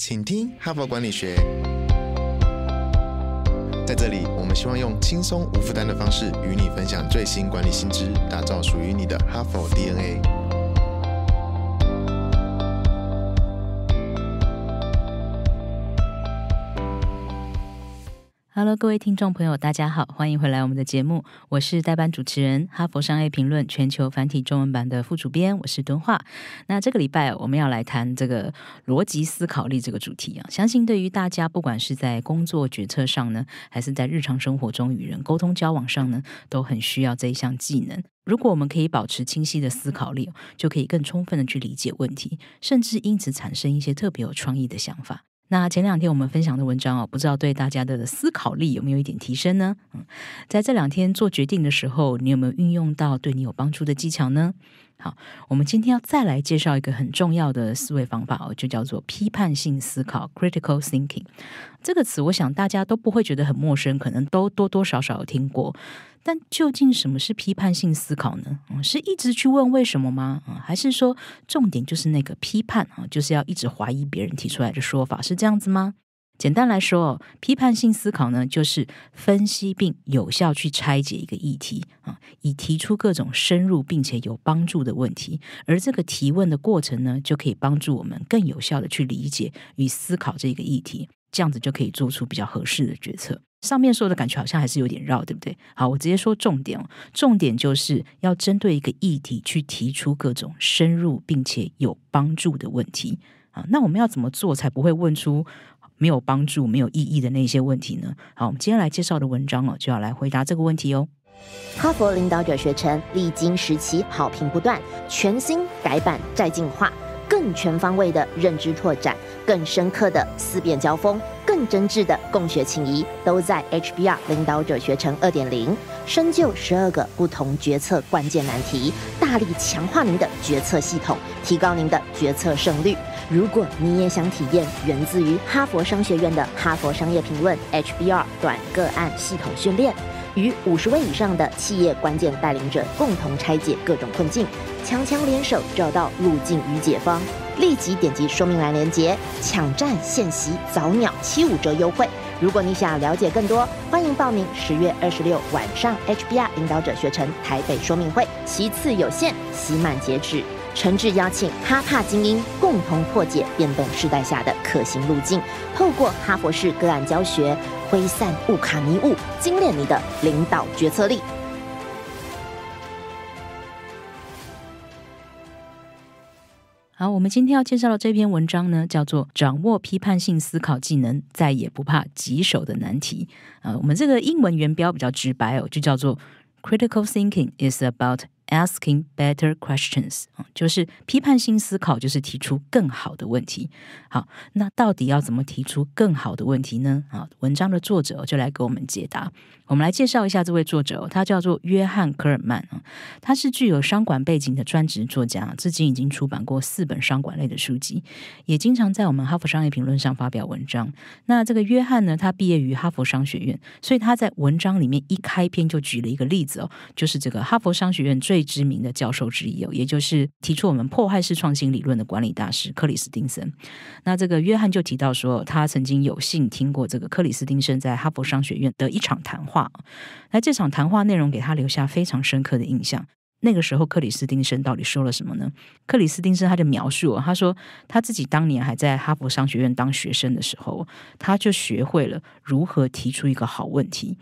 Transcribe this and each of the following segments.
请听《哈佛管理学》。在这里，我们希望用轻松无负担的方式与你分享最新管理新知，打造属于你的哈佛 DNA。Hello，各位听众朋友，大家好，欢迎回来我们的节目。我是代班主持人，哈佛商业评论全球繁体中文版的副主编，我是敦化。那这个礼拜我们要来谈这个逻辑思考力这个主题啊，相信对于大家，不管是在工作决策上呢，还是在日常生活中与人沟通交往上呢，都很需要这一项技能。如果我们可以保持清晰的思考力，就可以更充分的去理解问题，甚至因此产生一些特别有创意的想法。那前两天我们分享的文章哦，不知道对大家的思考力有没有一点提升呢？嗯，在这两天做决定的时候，你有没有运用到对你有帮助的技巧呢？好，我们今天要再来介绍一个很重要的思维方法哦，就叫做批判性思考 （critical thinking）。这个词，我想大家都不会觉得很陌生，可能都多多少少听过。但究竟什么是批判性思考呢？嗯、是一直去问为什么吗？啊，还是说重点就是那个批判啊，就是要一直怀疑别人提出来的说法是这样子吗？简单来说哦，批判性思考呢，就是分析并有效去拆解一个议题啊，以提出各种深入并且有帮助的问题，而这个提问的过程呢，就可以帮助我们更有效的去理解与思考这个议题，这样子就可以做出比较合适的决策。上面说的感觉好像还是有点绕，对不对？好，我直接说重点哦。重点就是要针对一个议题去提出各种深入并且有帮助的问题。啊。那我们要怎么做才不会问出没有帮助、没有意义的那些问题呢？好，我们今天来介绍的文章哦，就要来回答这个问题哦。哈佛领导者学程历经时期，好评不断，全新改版再进化。更全方位的认知拓展，更深刻的思辨交锋，更真挚的共学情谊，都在 HBR 领导者学成二点零，深究十二个不同决策关键难题，大力强化您的决策系统，提高您的决策胜率。如果你也想体验源自于哈佛商学院的《哈佛商业评论》HBR 短个案系统训练。与五十位以上的企业关键带领者共同拆解各种困境，强强联手找到路径与解方。立即点击说明栏链接，抢占现席，早鸟七五折优惠。如果你想了解更多，欢迎报名十月二十六晚上 HBR 领导者学城台北说明会，席次有限，席满截止。诚挚邀请哈帕精英共同破解变动时代下的可行路径，透过哈佛式个案教学。挥散雾卡迷雾，精炼你的领导决策力。好，我们今天要介绍的这篇文章呢，叫做《掌握批判性思考技能，再也不怕棘手的难题》。啊，我们这个英文原标比较直白哦，就叫做《Critical Thinking Is About》。Asking better questions，啊，就是批判性思考，就是提出更好的问题。好，那到底要怎么提出更好的问题呢？啊，文章的作者就来给我们解答。我们来介绍一下这位作者，他叫做约翰·科尔曼啊，他是具有商管背景的专职作家，至今已经出版过四本商管类的书籍，也经常在我们《哈佛商业评论》上发表文章。那这个约翰呢，他毕业于哈佛商学院，所以他在文章里面一开篇就举了一个例子哦，就是这个哈佛商学院最知名的教授之一，哦，也就是提出我们破坏式创新理论的管理大师克里斯汀森。那这个约翰就提到说，他曾经有幸听过这个克里斯汀森在哈佛商学院的一场谈话。话，那这场谈话内容给他留下非常深刻的印象。那个时候，克里斯汀森到底说了什么呢？克里斯汀森他就描述，他说他自己当年还在哈佛商学院当学生的时候，他就学会了如何提出一个好问题。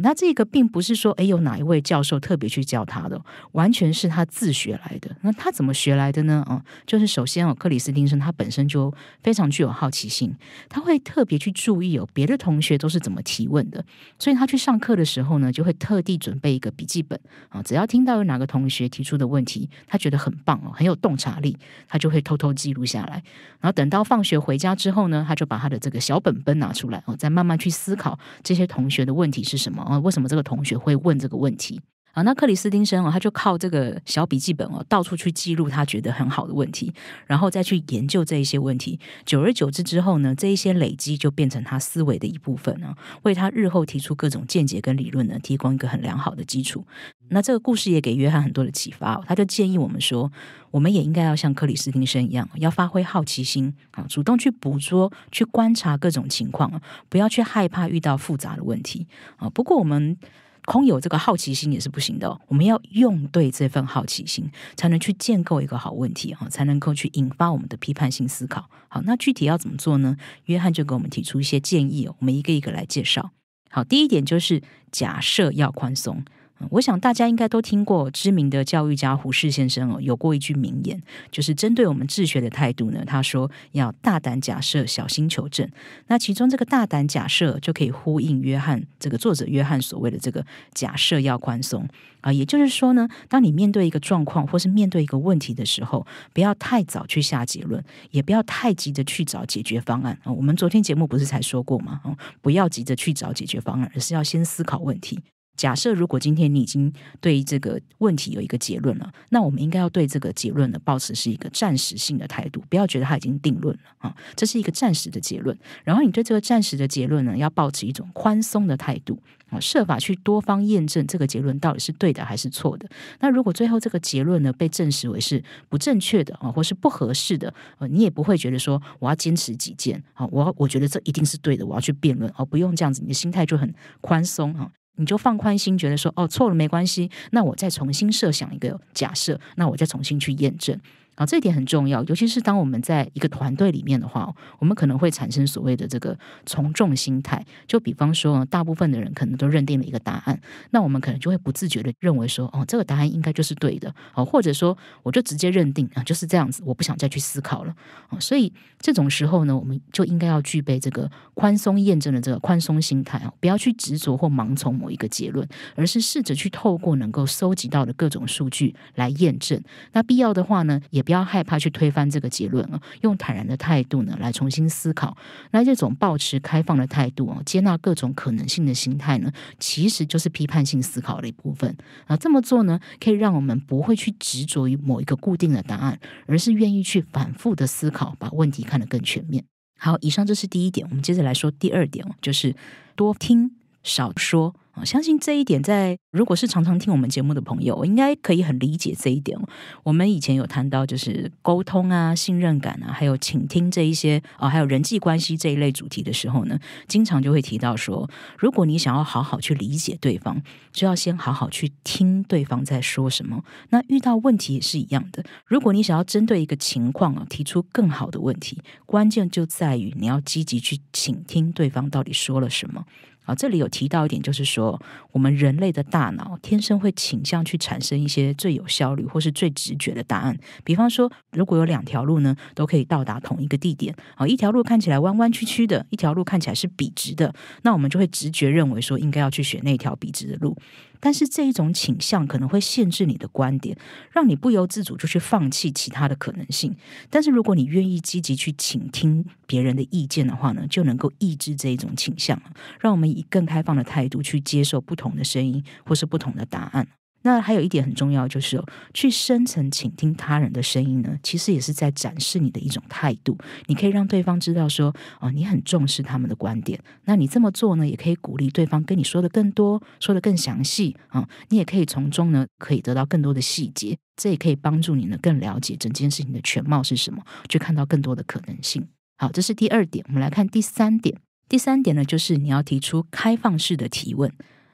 那这个并不是说，哎，有哪一位教授特别去教他的，完全是他自学来的。那他怎么学来的呢？啊，就是首先哦，克里斯汀生他本身就非常具有好奇心，他会特别去注意哦，别的同学都是怎么提问的。所以他去上课的时候呢，就会特地准备一个笔记本啊，只要听到有哪个同学提出的问题，他觉得很棒哦，很有洞察力，他就会偷偷记录下来。然后等到放学回家之后呢，他就把他的这个小本本拿出来哦，再慢慢去思考这些同学的问题是什么。啊，为什么这个同学会问这个问题？啊，那克里斯汀生哦，他就靠这个小笔记本哦，到处去记录他觉得很好的问题，然后再去研究这一些问题。久而久之之后呢，这一些累积就变成他思维的一部分呢，为他日后提出各种见解跟理论呢，提供一个很良好的基础。那这个故事也给约翰很多的启发哦，他就建议我们说，我们也应该要像克里斯汀生一样，要发挥好奇心啊，主动去捕捉、去观察各种情况啊，不要去害怕遇到复杂的问题啊。不过我们。空有这个好奇心也是不行的，我们要用对这份好奇心，才能去建构一个好问题哈，才能够去引发我们的批判性思考。好，那具体要怎么做呢？约翰就给我们提出一些建议我们一个一个来介绍。好，第一点就是假设要宽松。我想大家应该都听过知名的教育家胡适先生哦，有过一句名言，就是针对我们治学的态度呢。他说：“要大胆假设，小心求证。”那其中这个大胆假设，就可以呼应约翰这个作者约翰所谓的这个假设要宽松啊。也就是说呢，当你面对一个状况或是面对一个问题的时候，不要太早去下结论，也不要太急着去找解决方案啊。我们昨天节目不是才说过吗？哦，不要急着去找解决方案，而是要先思考问题。假设如果今天你已经对这个问题有一个结论了，那我们应该要对这个结论呢保持是一个暂时性的态度，不要觉得它已经定论了啊，这是一个暂时的结论。然后你对这个暂时的结论呢，要保持一种宽松的态度啊，设法去多方验证这个结论到底是对的还是错的。那如果最后这个结论呢被证实为是不正确的啊，或是不合适的，呃，你也不会觉得说我要坚持己见啊，我我觉得这一定是对的，我要去辩论啊，不用这样子，你的心态就很宽松啊。你就放宽心，觉得说哦，错了没关系，那我再重新设想一个假设，那我再重新去验证。啊，这一点很重要，尤其是当我们在一个团队里面的话，我们可能会产生所谓的这个从众心态。就比方说，大部分的人可能都认定了一个答案，那我们可能就会不自觉的认为说，哦，这个答案应该就是对的，哦，或者说，我就直接认定啊，就是这样子，我不想再去思考了。哦，所以这种时候呢，我们就应该要具备这个宽松验证的这个宽松心态啊，不要去执着或盲从某一个结论，而是试着去透过能够搜集到的各种数据来验证。那必要的话呢，也。不要害怕去推翻这个结论啊，用坦然的态度呢来重新思考。那这种保持开放的态度啊，接纳各种可能性的心态呢，其实就是批判性思考的一部分啊。这么做呢，可以让我们不会去执着于某一个固定的答案，而是愿意去反复的思考，把问题看得更全面。好，以上这是第一点，我们接着来说第二点哦，就是多听少说。啊，相信这一点，在如果是常常听我们节目的朋友，应该可以很理解这一点。我们以前有谈到，就是沟通啊、信任感啊，还有倾听这一些啊，还有人际关系这一类主题的时候呢，经常就会提到说，如果你想要好好去理解对方，就要先好好去听对方在说什么。那遇到问题也是一样的，如果你想要针对一个情况啊，提出更好的问题，关键就在于你要积极去倾听对方到底说了什么。啊，这里有提到一点，就是说。说我们人类的大脑天生会倾向去产生一些最有效率或是最直觉的答案。比方说，如果有两条路呢，都可以到达同一个地点，好，一条路看起来弯弯曲曲的，一条路看起来是笔直的，那我们就会直觉认为说，应该要去选那条笔直的路。但是这一种倾向可能会限制你的观点，让你不由自主就去放弃其他的可能性。但是如果你愿意积极去倾听别人的意见的话呢，就能够抑制这一种倾向让我们以更开放的态度去接受不同的声音或是不同的答案。那还有一点很重要，就是哦，去深层倾听他人的声音呢，其实也是在展示你的一种态度。你可以让对方知道说，哦，你很重视他们的观点。那你这么做呢，也可以鼓励对方跟你说的更多，说的更详细啊。你也可以从中呢，可以得到更多的细节，这也可以帮助你呢，更了解整件事情的全貌是什么，去看到更多的可能性。好，这是第二点。我们来看第三点。第三点呢，就是你要提出开放式的提问。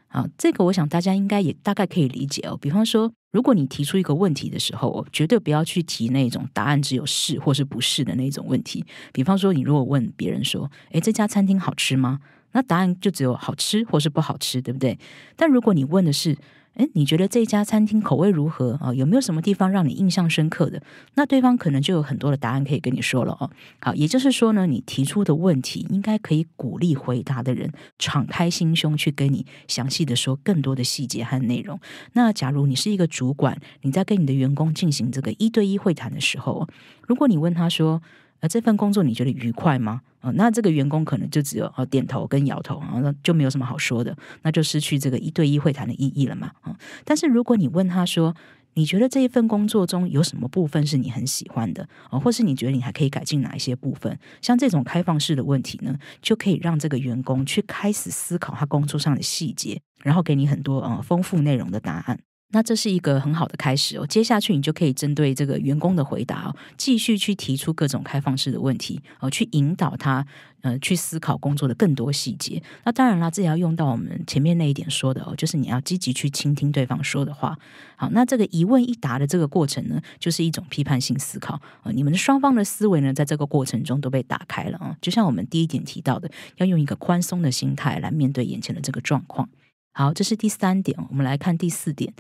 啊，这个我想大家应该也大概可以理解哦。比方说，如果你提出一个问题的时候，绝对不要去提那种答案只有是或是不是的那种问题。比方说，你如果问别人说：“诶，这家餐厅好吃吗？”那答案就只有好吃或是不好吃，对不对？但如果你问的是……哎，你觉得这家餐厅口味如何啊？有没有什么地方让你印象深刻的？那对方可能就有很多的答案可以跟你说了哦。好，也就是说呢，你提出的问题应该可以鼓励回答的人敞开心胸去跟你详细的说更多的细节和内容。那假如你是一个主管，你在跟你的员工进行这个一对一会谈的时候，如果你问他说。而这份工作你觉得愉快吗？啊，那这个员工可能就只有啊点头跟摇头，啊，那就没有什么好说的，那就失去这个一对一会谈的意义了嘛。啊，但是如果你问他说，你觉得这一份工作中有什么部分是你很喜欢的，啊，或是你觉得你还可以改进哪一些部分？像这种开放式的问题呢，就可以让这个员工去开始思考他工作上的细节，然后给你很多呃丰富内容的答案。那这是一个很好的开始哦，接下去你就可以针对这个员工的回答哦，继续去提出各种开放式的问题哦，去引导他呃去思考工作的更多细节。那当然啦，这也要用到我们前面那一点说的哦，就是你要积极去倾听对方说的话。好，那这个一问一答的这个过程呢，就是一种批判性思考啊。你们双方的思维呢，在这个过程中都被打开了啊。就像我们第一点提到的，要用一个宽松的心态来面对眼前的这个状况。好，这是第三点，我们来看第四点。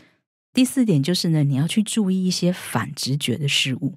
第四点就是呢，你要去注意一些反直觉的事物。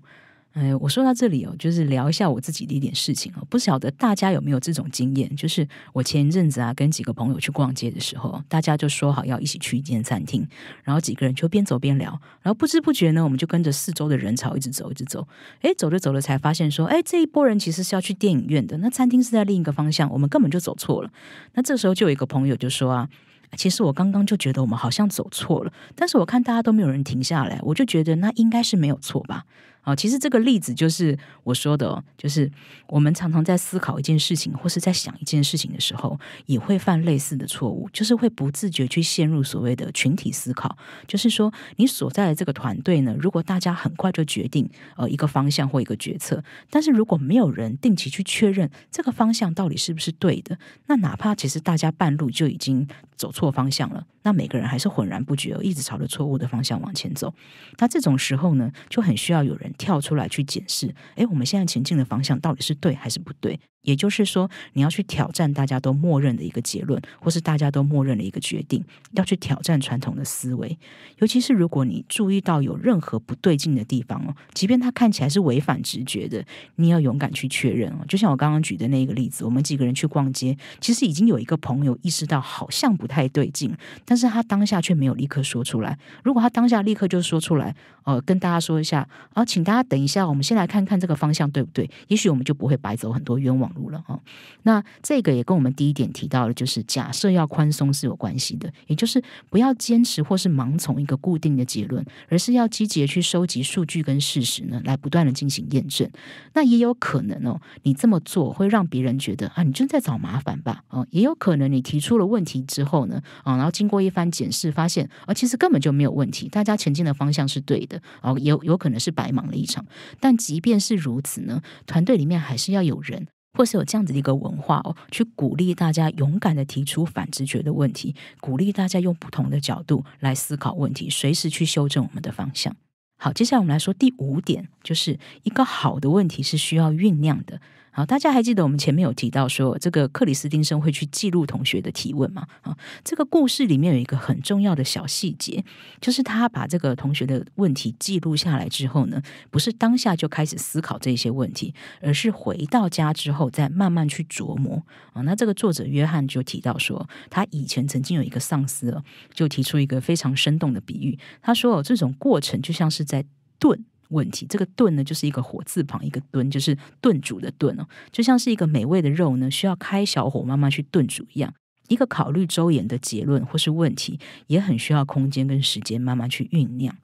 哎，我说到这里哦，就是聊一下我自己的一点事情哦。不晓得大家有没有这种经验？就是我前一阵子啊，跟几个朋友去逛街的时候，大家就说好要一起去一间餐厅，然后几个人就边走边聊，然后不知不觉呢，我们就跟着四周的人潮一直走，一直走。哎，走着走着才发现说，哎，这一波人其实是要去电影院的，那餐厅是在另一个方向，我们根本就走错了。那这时候就有一个朋友就说啊。其实我刚刚就觉得我们好像走错了，但是我看大家都没有人停下来，我就觉得那应该是没有错吧。啊，其实这个例子就是我说的，就是我们常常在思考一件事情或是在想一件事情的时候，也会犯类似的错误，就是会不自觉去陷入所谓的群体思考。就是说，你所在的这个团队呢，如果大家很快就决定呃一个方向或一个决策，但是如果没有人定期去确认这个方向到底是不是对的，那哪怕其实大家半路就已经走错方向了，那每个人还是浑然不觉，一直朝着错误的方向往前走。那这种时候呢，就很需要有人。跳出来去检视，哎，我们现在前进的方向到底是对还是不对？也就是说，你要去挑战大家都默认的一个结论，或是大家都默认的一个决定，要去挑战传统的思维。尤其是如果你注意到有任何不对劲的地方哦，即便它看起来是违反直觉的，你要勇敢去确认哦。就像我刚刚举的那个例子，我们几个人去逛街，其实已经有一个朋友意识到好像不太对劲，但是他当下却没有立刻说出来。如果他当下立刻就说出来，呃，跟大家说一下，啊，请大家等一下，我们先来看看这个方向对不对，也许我们就不会白走很多冤枉。入了哈，那这个也跟我们第一点提到的，就是假设要宽松是有关系的，也就是不要坚持或是盲从一个固定的结论，而是要积极的去收集数据跟事实呢，来不断的进行验证。那也有可能哦，你这么做会让别人觉得啊，你就在找麻烦吧？哦，也有可能你提出了问题之后呢，啊，然后经过一番检视，发现啊，其实根本就没有问题，大家前进的方向是对的。哦，有有可能是白忙了一场。但即便是如此呢，团队里面还是要有人。或是有这样子的一个文化哦，去鼓励大家勇敢的提出反直觉的问题，鼓励大家用不同的角度来思考问题，随时去修正我们的方向。好，接下来我们来说第五点，就是一个好的问题是需要酝酿的。好，大家还记得我们前面有提到说，这个克里斯汀森会去记录同学的提问吗？啊，这个故事里面有一个很重要的小细节，就是他把这个同学的问题记录下来之后呢，不是当下就开始思考这些问题，而是回到家之后再慢慢去琢磨。啊，那这个作者约翰就提到说，他以前曾经有一个上司，就提出一个非常生动的比喻，他说这种过程就像是在炖。问题，这个炖呢，就是一个火字旁一个蹲，就是炖煮的炖哦，就像是一个美味的肉呢，需要开小火慢慢去炖煮一样。一个考虑周延的结论或是问题，也很需要空间跟时间慢慢去酝酿。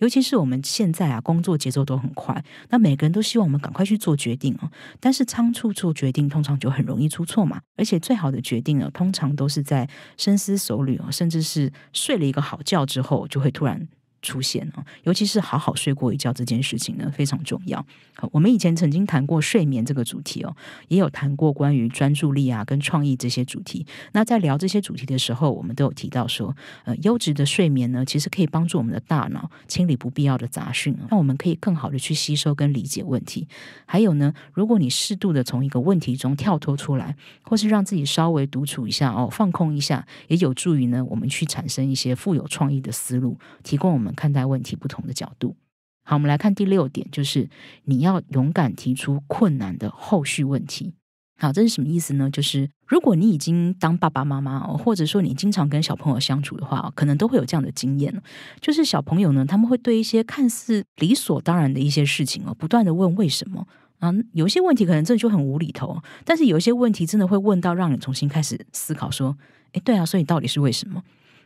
尤其是我们现在啊，工作节奏都很快，那每个人都希望我们赶快去做决定哦。但是仓促做决定，通常就很容易出错嘛。而且最好的决定呢，通常都是在深思熟虑哦，甚至是睡了一个好觉之后，就会突然。出现啊，尤其是好好睡过一觉这件事情呢非常重要。我们以前曾经谈过睡眠这个主题哦，也有谈过关于专注力啊跟创意这些主题。那在聊这些主题的时候，我们都有提到说，呃，优质的睡眠呢，其实可以帮助我们的大脑清理不必要的杂讯，让我们可以更好的去吸收跟理解问题。还有呢，如果你适度的从一个问题中跳脱出来，或是让自己稍微独处一下哦，放空一下，也有助于呢，我们去产生一些富有创意的思路，提供我们。看待问题不同的角度。好，我们来看第六点，就是你要勇敢提出困难的后续问题。好，这是什么意思呢？就是如果你已经当爸爸妈妈，或者说你经常跟小朋友相处的话，可能都会有这样的经验，就是小朋友呢，他们会对一些看似理所当然的一些事情哦，不断的问为什么。啊，有些问题可能真的就很无厘头，但是有一些问题真的会问到让你重新开始思考，说，哎，对啊，所以到底是为什么？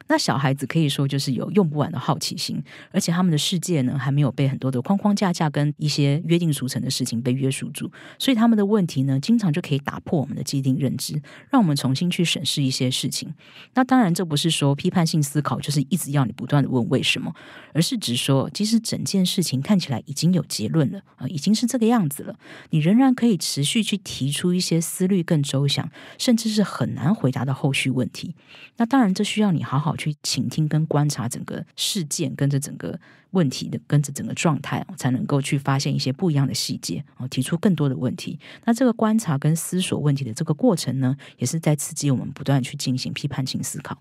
那小孩子可以说就是有用不完的好奇心，而且他们的世界呢还没有被很多的框框架架跟一些约定俗成的事情被约束住，所以他们的问题呢，经常就可以打破我们的既定认知，让我们重新去审视一些事情。那当然，这不是说批判性思考就是一直要你不断的问为什么，而是指说，即使整件事情看起来已经有结论了啊，已经是这个样子了，你仍然可以持续去提出一些思虑更周详，甚至是很难回答的后续问题。那当然，这需要你好好。去倾听跟观察整个事件，跟着整个问题的，跟着整个状态，才能够去发现一些不一样的细节，哦，提出更多的问题。那这个观察跟思索问题的这个过程呢，也是在刺激我们不断去进行批判性思考。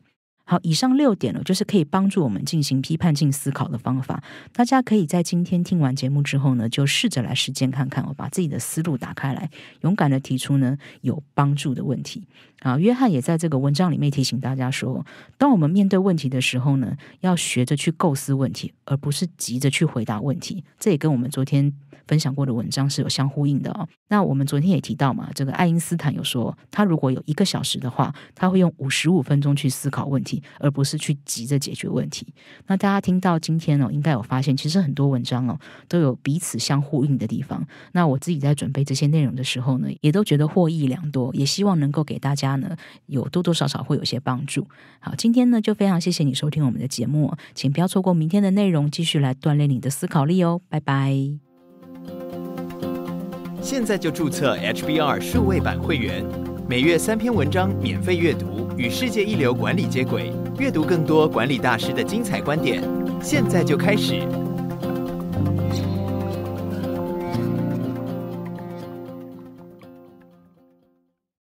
好，以上六点呢，就是可以帮助我们进行批判性思考的方法。大家可以在今天听完节目之后呢，就试着来实践看看哦，把自己的思路打开来，勇敢的提出呢有帮助的问题。啊，约翰也在这个文章里面提醒大家说，当我们面对问题的时候呢，要学着去构思问题，而不是急着去回答问题。这也跟我们昨天分享过的文章是有相呼应的哦。那我们昨天也提到嘛，这个爱因斯坦有说，他如果有一个小时的话，他会用五十五分钟去思考问题。而不是去急着解决问题。那大家听到今天哦，应该有发现，其实很多文章哦都有彼此相呼应的地方。那我自己在准备这些内容的时候呢，也都觉得获益良多，也希望能够给大家呢有多多少少会有些帮助。好，今天呢就非常谢谢你收听我们的节目，请不要错过明天的内容，继续来锻炼你的思考力哦。拜拜。现在就注册 HBR 数位版会员。每月三篇文章免费阅读，与世界一流管理接轨，阅读更多管理大师的精彩观点，现在就开始。